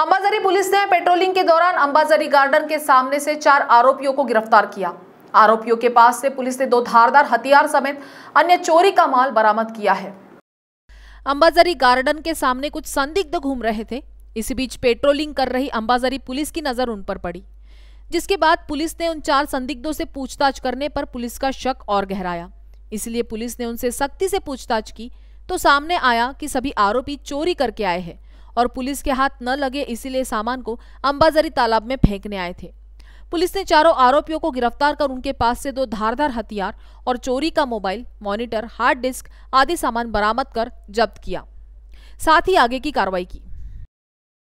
Ambazari police ने patrolling के दौरान अंबाजरी गार्डन के सामने से चार आरोपियों को गिरफ्तार किया आरोपियों के पास से पुलिस ने दो धारदार हथियार समेत अन्य चोरी का माल बरामद किया है अंबाजरी गार्डन के सामने कुछ संदिग्ध घूम रहे थे इसी बीच पेट्रोलिंग कर रही अंबाजरी पुलिस की नजर उन पर पड़ी जिसके बाद पुलिस ने उन चार संदिग्धों से पूछताछ करने पर पुलिस का शक और गहराया इसलिए पुलिस ने उनसे सख्ती से पूछताछ की तो सामने आया कि सभी आरोपी चोरी करके आए हैं और पुलिस के हाथ न लगे इसीलिए सामान को अंबाजरी तालाब में फेंकने आए थे पुलिस ने चारों आरोपियों को गिरफ्तार कर उनके पास से दो धारधार हथियार और चोरी का मोबाइल मॉनिटर हार्ड डिस्क आदि सामान बरामद कर जब्त किया साथ ही आगे की कार्रवाई की